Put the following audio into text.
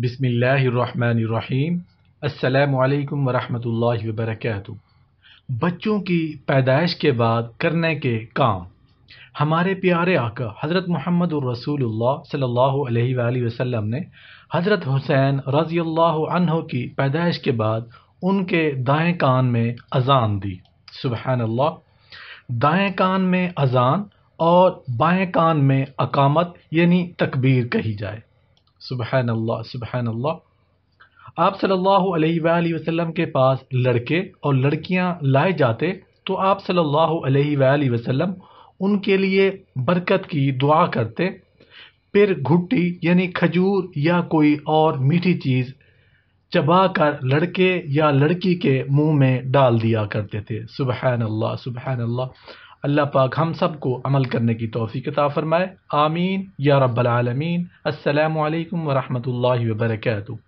بسم اللہ الرحمن الرحیم السلام علیکم ورحمۃ اللہ وبرکاتہ بچوں کی پیدائش کے بعد کرنے کے کام ہمارے پیارے آقا حضرت محمد الرسول اللہ صلی اللہ علیہ وآلہ وسلم نے حضرت حسین رضی اللہ عنہ کی پیدائش کے بعد ان کے دائیں کان میں اذان دی سبحان اللہ دائیں کان میں اذان اور بائیں کان میں اقامت یعنی تکبیر کہی جائے سبحان اللہ سبحان اللہ آپ صلی اللہ علیہ وآلہ وسلم کے پاس لڑکے اور لڑکیاں لائے جاتے تو آپ صلی اللہ علیہ وآلہ وسلم ان کے لیے برکت کی دعا کرتے پھر گھٹی یعنی کھجور یا کوئی اور میٹھی چیز چبا کر لڑکے یا لڑکی کے منہ میں ڈال دیا کرتے تھے سبحان اللہ سبحان اللہ اللہ پاک ہم سب کو عمل کرنے کی توفیق عطا فرمائے آمین یا رب العالمین السلام علیکم ورحمۃ اللہ وبرکاتہ